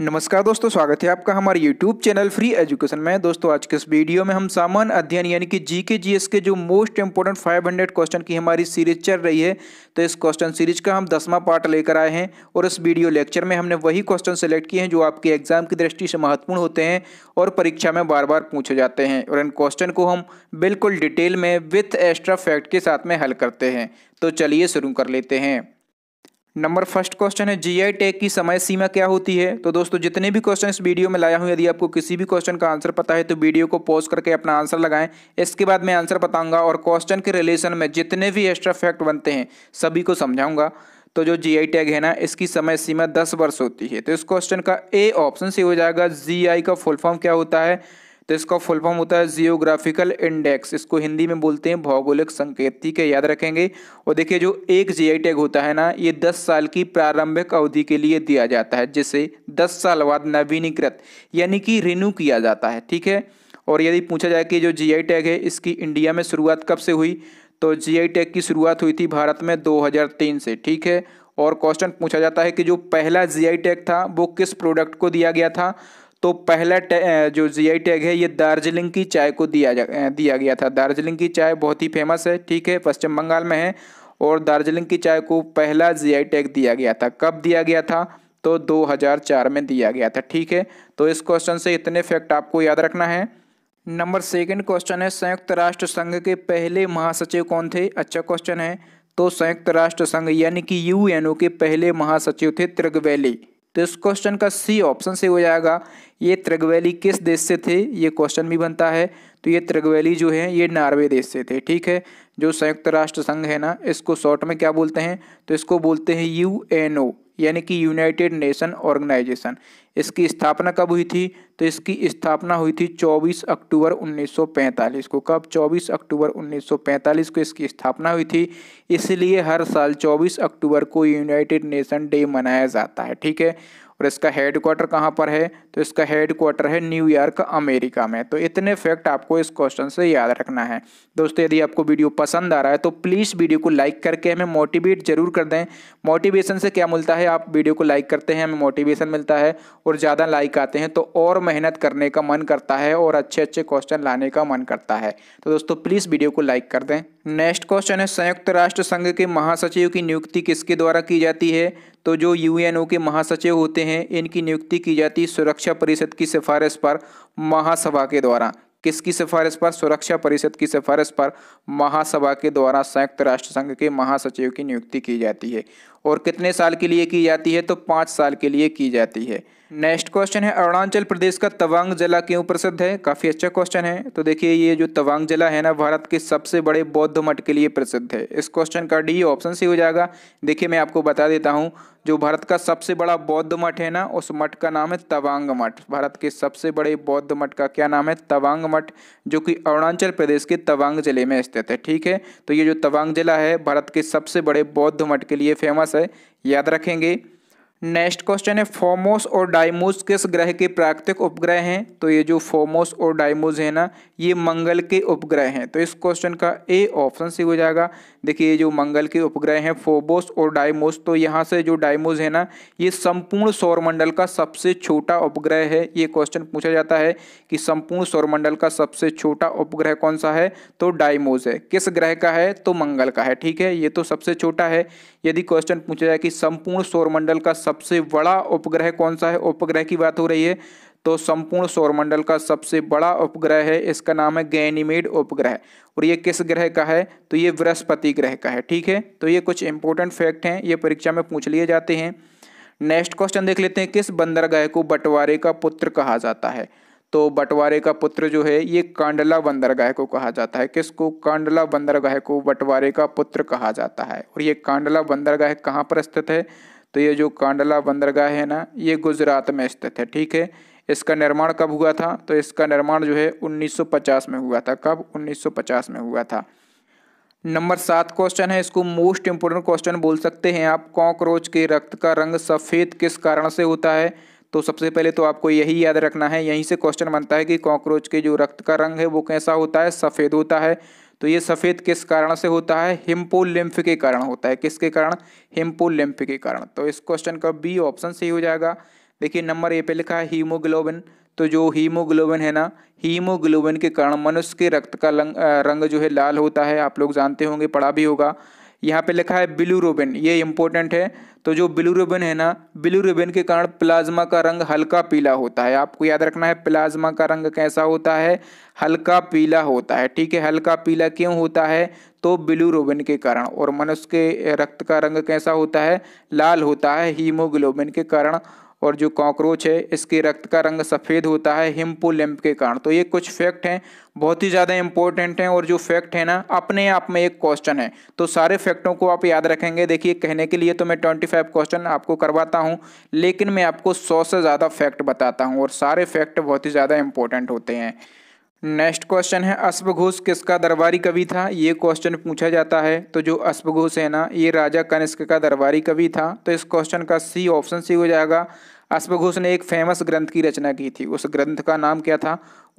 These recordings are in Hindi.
नमस्कार दोस्तों स्वागत है आपका हमारे YouTube चैनल फ्री एजुकेशन में दोस्तों आज के इस वीडियो में हम सामान्य अध्ययन यानी कि जीके जीएस के जो मोस्ट इंपॉर्टेंट 500 क्वेश्चन की हमारी सीरीज चल रही है तो इस क्वेश्चन सीरीज का हम दसवां पार्ट लेकर आए हैं और इस वीडियो लेक्चर में हमने वही क्वेश्चन सेलेक्ट किए हैं जो आपके एग्जाम की दृष्टि से महत्वपूर्ण होते हैं और परीक्षा में बार बार पूछे जाते हैं और इन क्वेश्चन को हम बिल्कुल डिटेल में विथ एक्स्ट्रा फैक्ट के साथ में हल करते हैं तो चलिए शुरू कर लेते हैं नंबर फर्स्ट क्वेश्चन है जीआई टैग की समय सीमा क्या होती है तो दोस्तों जितने भी क्वेश्चन इस वीडियो में लाया हूं यदि आपको किसी भी क्वेश्चन का आंसर पता है तो वीडियो को पॉज करके अपना आंसर लगाएं इसके बाद मैं आंसर बताऊंगा और क्वेश्चन के रिलेशन में जितने भी एक्स्ट्रा फैक्ट बनते हैं सभी को समझाऊंगा तो जो जी आई टैग है ना इसकी समय सीमा दस वर्ष होती है तो इस क्वेश्चन का ए ऑप्शन से हो जाएगा आई का फुल फॉर्म क्या होता है तो इसका फुल फॉर्म होता है जियोग्राफिकल इंडेक्स इसको हिंदी में बोलते हैं भौगोलिक संकेत ठीक है याद रखेंगे और देखिए जो एक जीआई टैग होता है ना ये दस साल की प्रारंभिक अवधि के लिए दिया जाता है जिसे दस साल बाद नवीनीकृत यानी कि रिन्यू किया जाता है ठीक है और यदि पूछा जाए कि जो आई टैग है इसकी इंडिया में शुरुआत कब से हुई तो आई टैग की शुरुआत हुई थी भारत में तीन से ठीक है और क्वेश्चन पूछा जाता है कि जो पहला आई टैग था वो किस प्रोडक्ट को दिया गया था तो पहला जो जीआई टैग है ये दार्जिलिंग की चाय को दिया जा दिया गया था दार्जिलिंग की चाय बहुत ही फेमस है ठीक है पश्चिम बंगाल में है और दार्जिलिंग की चाय को पहला जीआई टैग दिया गया था कब दिया गया था तो 2004 में दिया गया था ठीक है तो इस क्वेश्चन से इतने फैक्ट आपको याद रखना है नंबर सेकेंड क्वेश्चन है संयुक्त राष्ट्र संघ के पहले महासचिव कौन थे अच्छा क्वेश्चन है तो संयुक्त राष्ट्र संघ यानी कि यू के पहले महासचिव थे त्रिगवेली तो इस क्वेश्चन का सी ऑप्शन से हो जाएगा ये त्रिगवैली किस देश से थे ये क्वेश्चन भी बनता है तो ये त्रिगवैली जो है ये नॉर्वे देश से थे ठीक है जो संयुक्त राष्ट्र संघ है ना इसको शॉर्ट में क्या बोलते हैं तो इसको बोलते हैं यू एन ओ यानी कि यूनाइटेड नेशन ऑर्गेनाइजेशन इसकी स्थापना कब हुई थी तो इसकी स्थापना हुई थी 24 अक्टूबर 1945 को कब 24 अक्टूबर 1945 को इसकी स्थापना हुई थी इसलिए हर साल 24 अक्टूबर को यूनाइटेड नेशन डे मनाया जाता है ठीक है और इसका हेड क्वार्टर कहाँ पर है तो इसका हेड क्वार्टर है न्यूयॉर्क अमेरिका में तो इतने फैक्ट आपको इस क्वेश्चन से याद रखना है दोस्तों यदि आपको वीडियो पसंद आ रहा है तो प्लीज़ वीडियो को लाइक करके हमें मोटिवेट जरूर कर दें मोटिवेशन से क्या मिलता है आप वीडियो को लाइक करते हैं हमें मोटिवेशन मिलता है और ज़्यादा लाइक आते हैं तो और मेहनत करने का मन करता है और अच्छे अच्छे क्वेश्चन लाने का मन करता है तो दोस्तों प्लीज़ वीडियो को लाइक कर दें नेक्स्ट क्वेश्चन है संयुक्त राष्ट्र संघ के महासचिव की नियुक्ति किसके द्वारा की जाती है तो जो यूएनओ के महासचिव होते हैं इनकी नियुक्ति की जाती है सुरक्षा परिषद की सिफारिश पर महासभा के द्वारा किसकी सिफारिश पर सुरक्षा परिषद की सिफारिश पर महासभा के द्वारा संयुक्त राष्ट्र संघ के महासचिव की नियुक्ति की जाती है और कितने साल के लिए की जाती है तो पाँच साल के लिए की जाती है नेक्स्ट क्वेश्चन है अरुणाचल प्रदेश का तवांग जिला क्यों प्रसिद्ध है काफ़ी अच्छा क्वेश्चन है तो देखिए ये जो तवांग जिला है ना भारत के सबसे बड़े बौद्ध मठ के लिए प्रसिद्ध है इस क्वेश्चन का डी ऑप्शन सी हो जाएगा देखिए मैं आपको बता देता हूँ जो भारत का सबसे बड़ा बौद्ध मठ है ना उस मठ का नाम है तवांग मठ भारत के सबसे बड़े बौद्ध मठ का क्या नाम है तवांग मठ जो कि अरुणाचल प्रदेश के तवांग जिले में स्थित है ठीक है तो ये जो तवांग जिला है भारत के सबसे बड़े बौद्ध मठ के लिए फेमस है याद रखेंगे नेक्स्ट क्वेश्चन है फोमोस और डायमोस किस ग्रह के प्राकृतिक उपग्रह हैं तो ये जो फोमोस और डायमोस है ना ये मंगल के उपग्रह हैं तो इस क्वेश्चन का ए ऑप्शन सी हो जाएगा देखिए ये जो मंगल के उपग्रह हैं फोबोस और डायमोस तो यहाँ से जो डायमोस है ना ये संपूर्ण सौरमंडल का सबसे छोटा उपग्रह है ये क्वेश्चन पूछा जाता है कि संपूर्ण सौरमंडल का सबसे छोटा उपग्रह कौन सा है तो डायमोज है किस ग्रह का है तो मंगल का है ठीक है ये तो सबसे छोटा है यदि क्वेश्चन पूछा जाए कि संपूर्ण सौरमंडल का सबसे बड़ा उपग्रह कौन सा है उपग्रह की बात हो रही है तो संपूर्ण सौरमंडल का सबसे बड़ा उपग्रह है इसका नाम है गैनीमेड उपग्रह और ये किस ग्रह का है तो ये बृहस्पति ग्रह का है ठीक है तो ये कुछ इंपॉर्टेंट फैक्ट हैं ये परीक्षा में पूछ लिए जाते हैं नेक्स्ट क्वेश्चन देख लेते हैं किस बंदरगाह को बंटवारे का पुत्र कहा जाता है तो बंटवारे का पुत्र जो है ये कांडला बंदरगाह को कहा जाता है किसको कांडला बंदरगाह को बंटवारे का पुत्र कहा जाता है और ये कांडला बंदरगाह कहाँ पर स्थित है तो ये जो कांडला बंदरगाह है ना ये गुजरात में स्थित है ठीक है इसका निर्माण कब हुआ था तो इसका निर्माण जो है 1950 में हुआ था कब 1950 में हुआ था नंबर सात क्वेश्चन है इसको मोस्ट इंपोर्टेंट क्वेश्चन बोल सकते हैं आप कॉकरोच के रक्त का रंग सफ़ेद किस कारण से होता है तो सबसे पहले तो आपको यही याद रखना है यहीं से क्वेश्चन बनता है कि कॉकरोच के जो रक्त का रंग है वो कैसा होता है सफ़ेद होता है तो ये सफ़ेद किस कारण से होता है हिम्पोलिम्फ के कारण होता है किसके कारण हिम्पोलिम्फ के कारण तो इस क्वेश्चन का बी ऑप्शन सही हो जाएगा देखिए नंबर ए पे लिखा है हीमोग्लोबिन तो जो हीमोग्लोबिन है ना हीमोग्लोबिन के कारण मनुष्य के रक्त का रंग जो है लाल होता है आप लोग जानते होंगे पढ़ा भी होगा यहाँ पे लिखा है बिलूरोबिन ये इंपॉर्टेंट है तो जो बिलूरोबिन है ना बिलूरोबिन के कारण प्लाज्मा का रंग हल्का पीला होता है आपको याद रखना है प्लाज्मा का रंग कैसा होता है हल्का पीला होता है ठीक है हल्का पीला क्यों होता है तो बिलूरोबिन के कारण और मनुष्य के रक्त का रंग कैसा होता है लाल होता है हीमोग्लोबिन के कारण और जो कॉकरोच है इसके रक्त का रंग सफ़ेद होता है हिम्पोलैम्प के कारण तो ये कुछ फैक्ट हैं बहुत ही ज़्यादा इंपॉर्टेंट हैं और जो फैक्ट है ना अपने आप में एक क्वेश्चन है तो सारे फैक्टों को आप याद रखेंगे देखिए कहने के लिए तो मैं ट्वेंटी फाइव क्वेश्चन आपको करवाता हूँ लेकिन मैं आपको सौ से ज़्यादा फैक्ट बताता हूँ और सारे फैक्ट बहुत ही ज़्यादा इंपॉर्टेंट होते हैं नेक्स्ट क्वेश्चन है अश्वघोष किसका दरबारी कवि था ये क्वेश्चन पूछा जाता है तो जो अश्वघोष है ना ये राजा कनिष्क का दरबारी कवि था तो इस क्वेश्चन का सी ऑप्शन सी हो जाएगा अश्वघोष ने एक फेमस ग्रंथ की रचना की थी उस ग्रंथ का नाम क्या था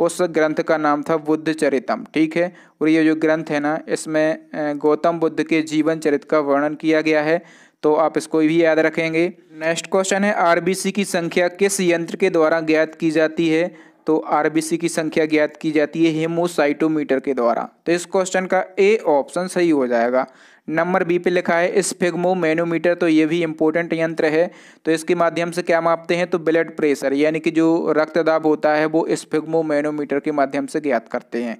उस ग्रंथ का नाम था बुद्ध चरितम ठीक है और ये जो ग्रंथ है ना इसमें गौतम बुद्ध के जीवन चरित का वर्णन किया गया है तो आप इसको भी याद रखेंगे नेक्स्ट क्वेश्चन है आरबीसी की संख्या किस यंत्र के द्वारा ज्ञात की जाती है तो आरबीसी की संख्या ज्ञात की जाती है हेमोसाइटोमीटर के द्वारा तो इस क्वेश्चन का ए ऑप्शन सही हो जाएगा नंबर बी पे लिखा है स्फिग्मो मैनोमीटर तो ये भी इम्पोर्टेंट यंत्र है तो इसके माध्यम से क्या मापते हैं तो ब्लड प्रेशर यानी कि जो रक्तदाब होता है वो स्फेगमो मैनोमीटर के माध्यम से ज्ञात करते हैं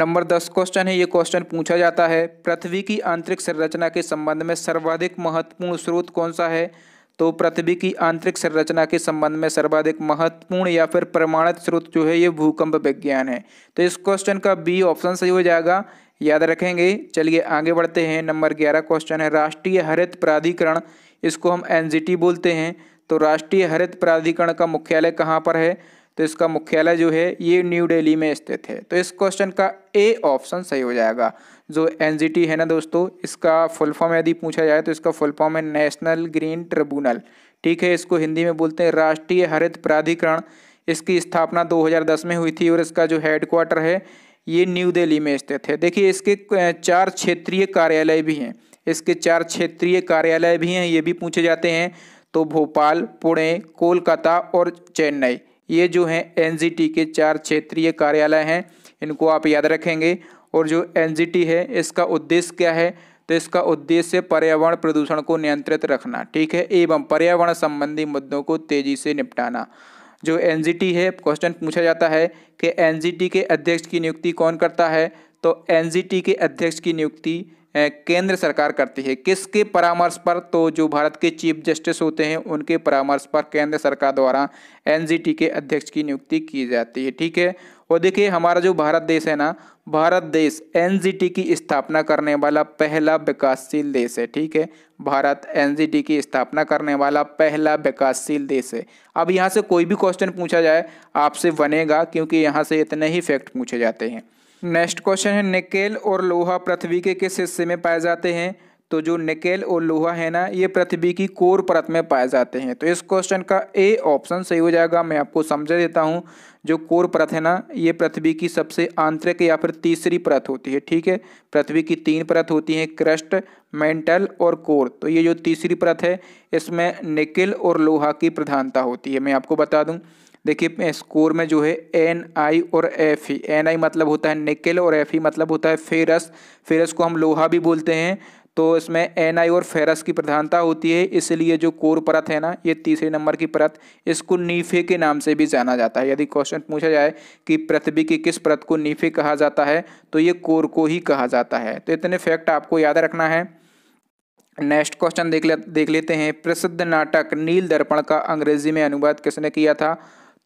नंबर दस क्वेश्चन है ये क्वेश्चन पूछा जाता है पृथ्वी की आंतरिक संरचना के संबंध में सर्वाधिक महत्वपूर्ण स्रोत कौन सा है तो पृथ्वी की आंतरिक संरचना के संबंध में सर्वाधिक महत्वपूर्ण या फिर प्रमाणित स्रोत जो है ये भूकंप विज्ञान है तो इस क्वेश्चन का बी ऑप्शन सही हो जाएगा याद रखेंगे चलिए आगे बढ़ते हैं नंबर ग्यारह क्वेश्चन है राष्ट्रीय हरित प्राधिकरण इसको हम एनजीटी बोलते हैं तो राष्ट्रीय हरित प्राधिकरण का मुख्यालय कहाँ पर है तो इसका मुख्यालय जो है ये न्यू दिल्ली में स्थित है तो इस क्वेश्चन का ए ऑप्शन सही हो जाएगा जो एन है ना दोस्तों इसका फुल फॉर्म यदि पूछा जाए तो इसका फुल फॉर्म है नेशनल ग्रीन ट्रिब्यूनल ठीक है इसको हिंदी में बोलते हैं राष्ट्रीय हरित प्राधिकरण इसकी स्थापना 2010 में हुई थी और इसका जो हेडक्वार्टर है ये न्यू दिल्ली में स्थित है देखिए इसके चार क्षेत्रीय कार्यालय भी हैं इसके चार क्षेत्रीय कार्यालय भी हैं ये भी पूछे जाते हैं तो भोपाल पुणे कोलकाता और चेन्नई ये जो हैं एनजीटी के चार क्षेत्रीय कार्यालय हैं इनको आप याद रखेंगे और जो एनजीटी है इसका उद्देश्य क्या है तो इसका उद्देश्य पर्यावरण प्रदूषण को नियंत्रित रखना ठीक है एवं पर्यावरण संबंधी मुद्दों को तेजी से निपटाना जो एनजीटी है क्वेश्चन पूछा जाता है कि एनजीटी के अध्यक्ष की नियुक्ति कौन करता है तो एनजीटी के अध्यक्ष की नियुक्ति केंद्र सरकार करती है किसके परामर्श पर तो जो भारत के चीफ जस्टिस होते हैं उनके परामर्श पर केंद्र सरकार द्वारा एनजीटी के अध्यक्ष की नियुक्ति की जाती है ठीक है और देखिए हमारा जो भारत देश है ना भारत देश एनजीटी की स्थापना करने वाला पहला विकासशील देश है ठीक है भारत एनजीटी की स्थापना करने वाला पहला विकासशील देश है अब यहाँ से कोई भी क्वेश्चन पूछा जाए आपसे बनेगा क्योंकि यहाँ से इतने ही फैक्ट पूछे जाते हैं नेक्स्ट क्वेश्चन है निकेल और लोहा पृथ्वी के किस हिस्से में पाए जाते हैं तो जो निकेल और लोहा है ना ये पृथ्वी की कोर परत में पाए जाते हैं तो इस क्वेश्चन का ए ऑप्शन सही हो जाएगा मैं आपको समझा देता हूँ जो कोर परत है ना ये पृथ्वी की सबसे आंतरिक या फिर तीसरी परत होती है ठीक है पृथ्वी की तीन परत होती है क्रस्ट मेंटल और कोर तो ये जो तीसरी परत है इसमें निकेल और लोहा की प्रधानता होती है मैं आपको बता दूँ देखिए स्कोर में जो है एन आई और एफ ई एन आई मतलब होता है निकल और एफ ई मतलब होता है फेरस फेरस को हम लोहा भी बोलते हैं तो इसमें एन आई और फेरस की प्रधानता होती है इसलिए जो कोर परत है ना ये तीसरे नंबर की परत इसको नीफे के नाम से भी जाना जाता है यदि क्वेश्चन पूछा जाए कि पृथ्वी की किस परत को नीफे कहा जाता है तो ये कोर को ही कहा जाता है तो इतने फैक्ट आपको याद रखना है नेक्स्ट क्वेश्चन देख ले देख लेते हैं प्रसिद्ध नाटक नील दर्पण का अंग्रेजी में अनुवाद किसने किया था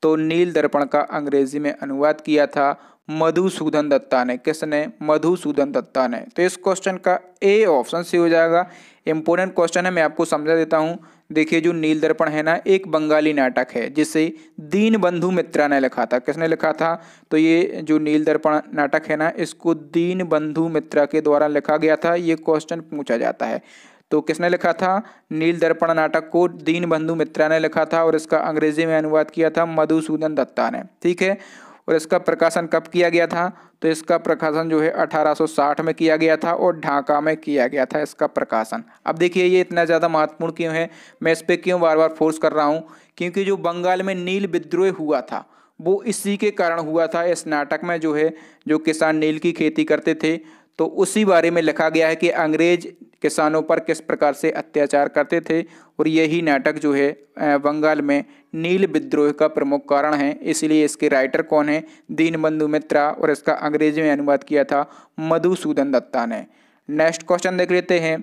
तो नील दर्पण का अंग्रेजी में अनुवाद किया था मधुसूदन दत्ता ने किसने मधुसूदन दत्ता ने तो इस क्वेश्चन का ए ऑप्शन सी हो जाएगा इंपॉर्टेंट क्वेश्चन है मैं आपको समझा देता हूँ देखिए जो नील दर्पण है ना एक बंगाली नाटक है जिसे दीन बंधु मित्रा ने लिखा था किसने लिखा था तो ये जो नील दर्पण नाटक है ना इसको दीन बंधु मित्रा के द्वारा लिखा गया था ये क्वेश्चन पूछा जाता है तो किसने लिखा था नील दर्पण नाटक को दीन बंधु मित्रा ने लिखा था और इसका अंग्रेजी में अनुवाद किया था मधुसूदन दत्ता ने ठीक है और इसका प्रकाशन कब किया गया था तो इसका प्रकाशन जो है 1860 में किया गया था और ढाका में किया गया था इसका प्रकाशन अब देखिए ये इतना ज़्यादा महत्वपूर्ण क्यों है मैं इस पर क्यों बार बार फोर्स कर रहा हूँ क्योंकि जो बंगाल में नील विद्रोह हुआ था वो इसी के कारण हुआ था इस नाटक में जो है जो किसान नील की खेती करते थे तो उसी बारे में लिखा गया है कि अंग्रेज किसानों पर किस प्रकार से अत्याचार करते थे और यही नाटक जो है बंगाल में नील विद्रोह का प्रमुख कारण है इसलिए इसके राइटर कौन है दीनबंधु मित्रा और इसका अंग्रेजी में अनुवाद किया था मधुसूदन दत्ता ने नेक्स्ट क्वेश्चन देख लेते हैं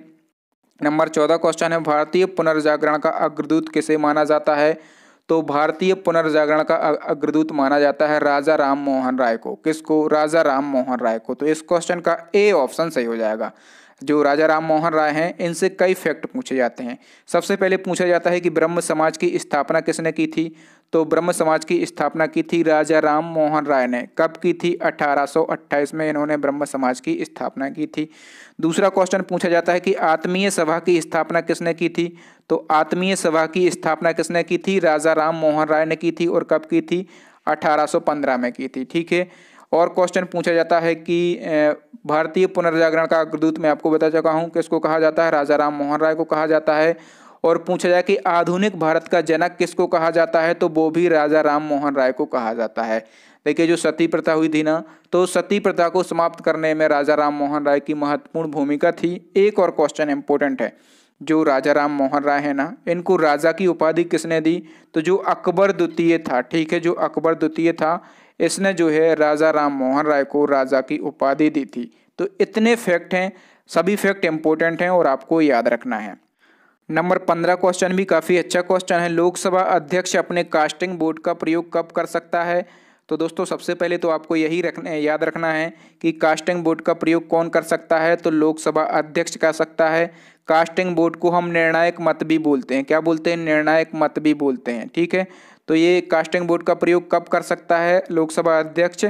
नंबर चौदह क्वेश्चन है भारतीय पुनर्जागरण का अग्रदूत किसे माना जाता है तो भारतीय पुनर्जागरण का अग्रदूत माना जाता है राजा राम मोहन राय को किसको राजा राम मोहन राय को तो इस क्वेश्चन का ए ऑप्शन सही हो जाएगा जो राजा राम मोहन राय हैं इनसे कई फैक्ट पूछे जाते हैं सबसे पहले पूछा जाता है कि ब्रह्म समाज की स्थापना किसने की थी तो ब्रह्म समाज की स्थापना की थी राजा राम मोहन राय ने कब की थी 1828 में इन्होंने ब्रह्म समाज की स्थापना की थी दूसरा क्वेश्चन पूछा जाता है कि आत्मीय सभा की स्थापना किसने की थी तो आत्मीय सभा की स्थापना किसने की थी राजा राम मोहन राय ने की थी और कब की थी 1815 में की थी ठीक है और क्वेश्चन पूछा जाता है कि भारतीय पुनर्जागरण का अग्रदूत मैं आपको बता चुका हूँ किसको कहा जाता है राजा राम मोहन राय को कहा जाता है और पूछा जाए कि आधुनिक भारत का जनक किसको कहा जाता है तो वो भी राजा राम मोहन राय को कहा जाता है देखिए जो सती प्रथा हुई थी ना तो सती प्रथा को समाप्त करने में राजा राम मोहन राय की महत्वपूर्ण भूमिका थी एक और क्वेश्चन इंपॉर्टेंट है जो राजा राम मोहन राय है ना इनको राजा की उपाधि किसने दी तो जो अकबर द्वितीय था ठीक है जो अकबर द्वितीय था इसने जो है राजा राम मोहन राय को राजा की उपाधि दी थी तो इतने फैक्ट हैं सभी फैक्ट इम्पोर्टेंट हैं और आपको याद रखना है नंबर पंद्रह क्वेश्चन भी काफ़ी अच्छा क्वेश्चन है लोकसभा अध्यक्ष अपने कास्टिंग बोर्ड का प्रयोग कब कर सकता है तो दोस्तों सबसे पहले तो आपको यही रखने याद रखना है कि कास्टिंग बोर्ड का प्रयोग कौन कर सकता है तो लोकसभा अध्यक्ष कर सकता है कास्टिंग बोर्ड को हम निर्णायक मत भी बोलते हैं क्या बोलते हैं निर्णायक मत भी बोलते हैं ठीक है तो ये कास्टिंग बोर्ड का प्रयोग कब कर सकता है लोकसभा अध्यक्ष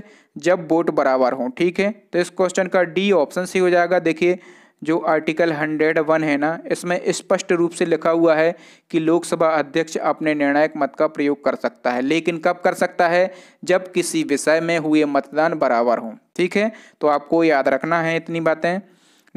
जब वोट बराबर हों ठीक है तो इस क्वेश्चन का डी ऑप्शन सी हो जाएगा देखिए जो आर्टिकल 101 है ना इसमें स्पष्ट इस रूप से लिखा हुआ है कि लोकसभा अध्यक्ष अपने निर्णायक मत का प्रयोग कर सकता है लेकिन कब कर सकता है जब किसी विषय में हुए मतदान बराबर हों ठीक है तो आपको याद रखना है इतनी बातें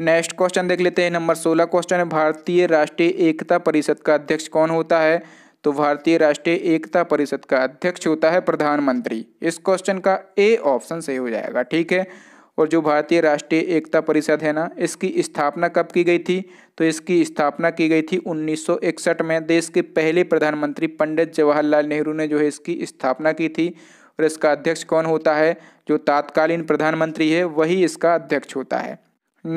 नेक्स्ट क्वेश्चन देख लेते हैं नंबर सोलह क्वेश्चन है भारतीय राष्ट्रीय एकता परिषद का अध्यक्ष कौन होता है तो भारतीय राष्ट्रीय एकता परिषद का अध्यक्ष होता है प्रधानमंत्री इस क्वेश्चन का ए ऑप्शन सही हो जाएगा ठीक है और जो भारतीय राष्ट्रीय एकता परिषद है ना इसकी स्थापना कब की गई थी तो इसकी स्थापना की गई थी 1961 में देश के पहले प्रधानमंत्री पंडित जवाहरलाल नेहरू ने जो है इसकी स्थापना की थी और इसका अध्यक्ष कौन होता है जो तात्कालीन प्रधानमंत्री है वही इसका अध्यक्ष होता है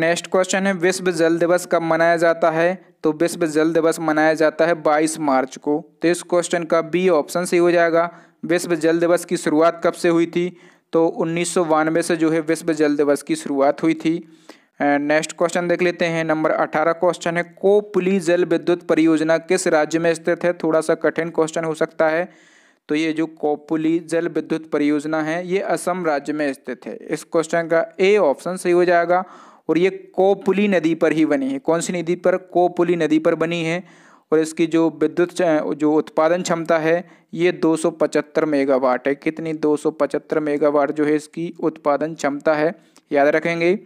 नेक्स्ट क्वेश्चन है विश्व जल दिवस कब मनाया जाता है तो विश्व जल दिवस मनाया जाता है 22 मार्च को तो इस क्वेश्चन का बी ऑप्शन सही हो जाएगा विश्व जल दिवस की शुरुआत कब से हुई थी तो उन्नीस से जो है विश्व जल दिवस की शुरुआत हुई थी नेक्स्ट क्वेश्चन देख लेते हैं नंबर अठारह क्वेश्चन है कोपली जल विद्युत परियोजना किस राज्य में स्थित है थोड़ा सा कठिन क्वेश्चन हो सकता है तो ये जो कोपुली जल विद्युत परियोजना है ये असम राज्य में स्थित है इस क्वेश्चन का ए ऑप्शन सही हो जाएगा और ये कोपुली नदी पर ही बनी है कौन सी नदी पर कोपुली नदी पर बनी है और इसकी जो विद्युत जो उत्पादन क्षमता है ये 275 मेगावाट है कितनी 275 मेगावाट जो है इसकी उत्पादन क्षमता है याद रखेंगे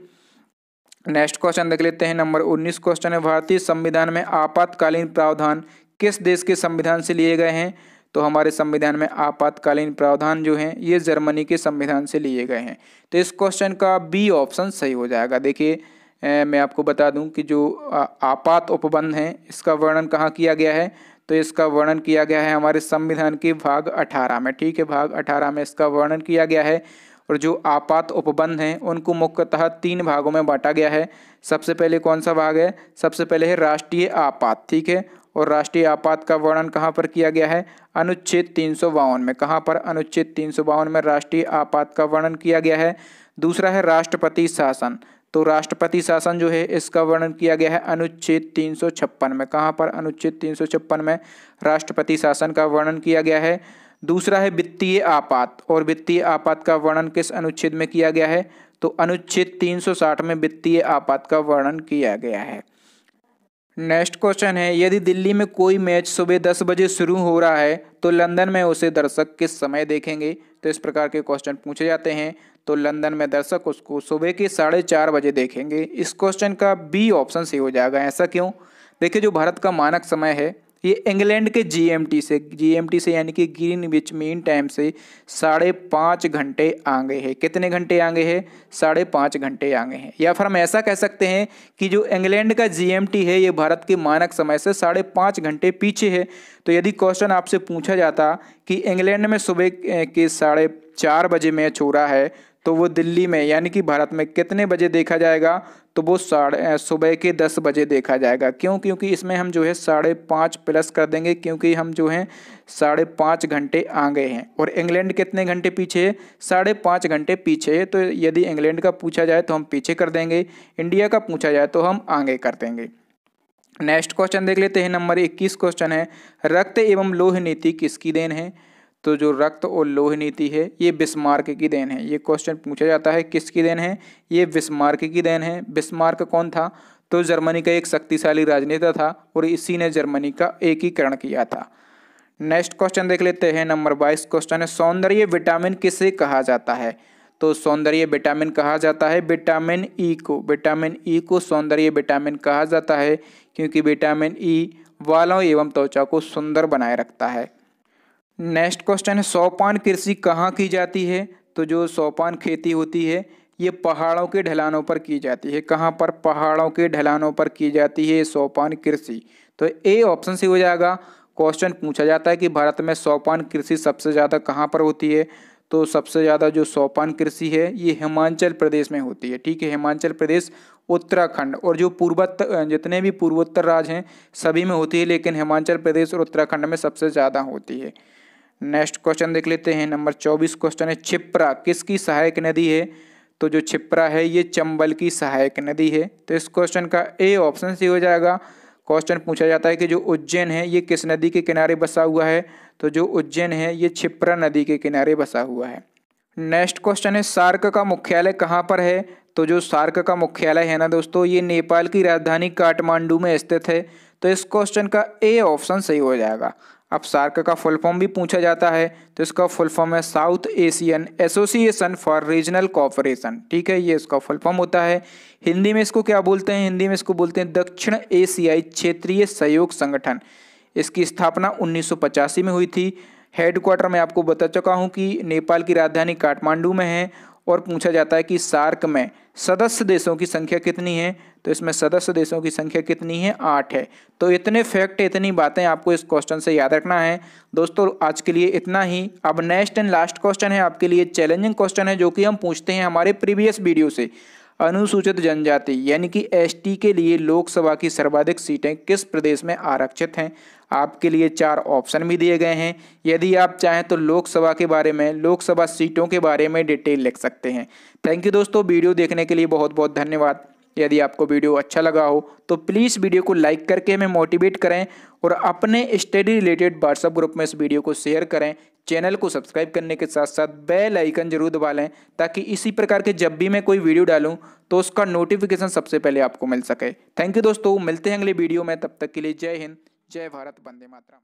नेक्स्ट क्वेश्चन देख लेते हैं नंबर 19 क्वेश्चन है भारतीय संविधान में आपातकालीन प्रावधान किस देश के संविधान से लिए गए हैं तो हमारे संविधान में आपातकालीन प्रावधान जो हैं ये जर्मनी के संविधान से लिए गए हैं तो इस क्वेश्चन का बी ऑप्शन सही हो जाएगा देखिए मैं आपको बता दूं कि जो आपात उपबंध हैं इसका वर्णन कहाँ किया गया है तो इसका वर्णन किया गया है हमारे संविधान के भाग अठारह में ठीक है भाग अठारह में इसका वर्णन किया गया है और जो आपात उपबंध हैं उनको मुख्यतः तीन भागों में बांटा गया है सबसे पहले कौन सा भाग है सबसे पहले है राष्ट्रीय आपात ठीक है और राष्ट्रीय आपात का वर्णन कहाँ पर किया गया है अनुच्छेद तीन में कहाँ पर अनुच्छेद तीन में राष्ट्रीय आपात का वर्णन किया गया है दूसरा है राष्ट्रपति शासन तो राष्ट्रपति शासन जो है इसका वर्णन किया गया है अनुच्छेद तीन सौ छप्पन में कहाँ पर अनुच्छेद तीन सौ छप्पन में राष्ट्रपति शासन का वर्णन किया गया है दूसरा है वित्तीय आपात और वित्तीय आपात का वर्णन किस अनुच्छेद में किया गया है तो अनुच्छेद 360 में वित्तीय आपात का वर्णन किया गया है नेक्स्ट क्वेश्चन है यदि दिल्ली में कोई मैच सुबह दस बजे शुरू हो रहा है तो लंदन में उसे दर्शक किस समय देखेंगे तो इस प्रकार के क्वेश्चन पूछे जाते हैं तो लंदन में दर्शक उसको सुबह के साढ़े चार बजे देखेंगे इस क्वेश्चन का बी ऑप्शन सही हो जाएगा ऐसा क्यों देखिए जो भारत का मानक समय है ये इंग्लैंड के जीएमटी से जीएमटी से यानी कि ग्रीन विच मीन टाइम से साढ़े पाँच घंटे आगे है कितने घंटे आगे है साढ़े पाँच घंटे आगे हैं या फिर हम ऐसा कह सकते हैं कि जो इंग्लैंड का जीएमटी है ये भारत के मानक समय से साढ़े पाँच घंटे पीछे है तो यदि क्वेश्चन आपसे पूछा जाता कि इंग्लैंड में सुबह के साढ़े चार बजे मैच हो रहा है तो वो दिल्ली में यानी कि भारत में कितने बजे देखा जाएगा तो वो साढ़े सुबह के दस बजे देखा जाएगा क्यों क्योंकि इसमें हम जो है साढ़े पाँच प्लस कर देंगे क्योंकि हम जो है साढ़े पाँच घंटे आ गए हैं और इंग्लैंड कितने घंटे पीछे है साढ़े पाँच घंटे पीछे है तो यदि इंग्लैंड का पूछा जाए तो हम पीछे कर देंगे इंडिया का पूछा जाए तो हम आगे कर देंगे नेक्स्ट क्वेश्चन देख लेते हैं नंबर इक्कीस क्वेश्चन है रक्त एवं लोह नीति किसकी देन है तो जो रक्त और लोह नीति है ये बिस्मार्क की देन है ये क्वेश्चन पूछा जाता है किसकी देन है ये बिस्मार्क की देन है बिस्मार्क कौन था तो जर्मनी का एक शक्तिशाली राजनेता था और इसी ने जर्मनी का एकीकरण किया था नेक्स्ट क्वेश्चन देख लेते हैं नंबर बाईस क्वेश्चन है सौंदर्य विटामिन किसे कहा जाता है तो सौंदर्य विटामिन कहा जाता है विटामिन ई e को विटामिन ई e को सौंदर्य विटामिन कहा जाता है क्योंकि विटामिन ई e वालों एवं त्वचा को सुंदर बनाए रखता है नेक्स्ट क्वेश्चन है सोपान कृषि कहाँ की जाती है तो जो सोपान खेती होती है ये पहाड़ों के ढलानों पर की जाती है कहाँ पर पहाड़ों के ढलानों पर की जाती है सोपान कृषि तो ए ऑप्शन से हो जाएगा क्वेश्चन पूछा जाता है कि भारत में सोपान कृषि सबसे ज़्यादा कहाँ पर होती है तो सबसे ज़्यादा जो सोपान कृषि है ये हिमाचल प्रदेश में होती है ठीक है हिमाचल प्रदेश उत्तराखंड और जो पूर्वोत्तर जितने भी पूर्वोत्तर राज्य हैं सभी में होती है लेकिन हिमाचल प्रदेश और उत्तराखंड में सबसे ज़्यादा होती है नेक्स्ट क्वेश्चन देख लेते हैं नंबर चौबीस क्वेश्चन है छिप्रा किसकी सहायक नदी है तो जो छिप्रा है ये चंबल की सहायक नदी है तो इस क्वेश्चन का ए ऑप्शन सी हो जाएगा क्वेश्चन पूछा जाता है कि जो उज्जैन है ये किस नदी के किनारे बसा हुआ है तो जो उज्जैन है ये छिप्रा नदी के किनारे बसा हुआ है नेक्स्ट क्वेश्चन है सार्क का मुख्यालय कहाँ पर है तो जो सार्क का मुख्यालय है ना दोस्तों ये नेपाल की राजधानी काठमांडू में स्थित है तो इस क्वेश्चन का ए ऑप्शन सही हो जाएगा अब सार्क का फुल फॉर्म भी पूछा जाता है तो इसका फुल फॉर्म है South Asian association for regional cooperation ठीक है ये इसका फुल फॉर्म होता है हिंदी में इसको क्या बोलते हैं हिंदी में इसको बोलते हैं दक्षिण एशियाई क्षेत्रीय सहयोग संगठन इसकी स्थापना उन्नीस में हुई थी हेडक्वार्टर मैं आपको बता चुका हूँ कि नेपाल की राजधानी काठमांडू में है और पूछा जाता है कि सार्क में सदस्य देशों की संख्या कितनी है तो इसमें सदस्य देशों की संख्या कितनी है आठ है तो इतने फैक्ट इतनी बातें आपको इस क्वेश्चन से याद रखना है दोस्तों आज के लिए इतना ही अब नेक्स्ट एंड लास्ट क्वेश्चन है आपके लिए चैलेंजिंग क्वेश्चन है जो कि हम पूछते हैं हमारे प्रीवियस वीडियो से अनुसूचित जनजाति यानी कि एसटी के लिए लोकसभा की सर्वाधिक सीटें किस प्रदेश में आरक्षित हैं आपके लिए चार ऑप्शन भी दिए गए हैं यदि आप चाहें तो लोकसभा के बारे में लोकसभा सीटों के बारे में डिटेल लिख सकते हैं थैंक यू दोस्तों वीडियो देखने के लिए बहुत बहुत धन्यवाद यदि आपको वीडियो अच्छा लगा हो तो प्लीज़ वीडियो को लाइक करके हमें मोटिवेट करें और अपने स्टडी रिलेटेड व्हाट्सएप ग्रुप में इस वीडियो को शेयर करें चैनल को सब्सक्राइब करने के साथ साथ बेल आइकन जरूर दबा लें ताकि इसी प्रकार के जब भी मैं कोई वीडियो डालूं तो उसका नोटिफिकेशन सबसे पहले आपको मिल सके थैंक यू दोस्तों मिलते हैं अगले वीडियो में तब तक के लिए जय हिंद जय भारत वंदे मातरम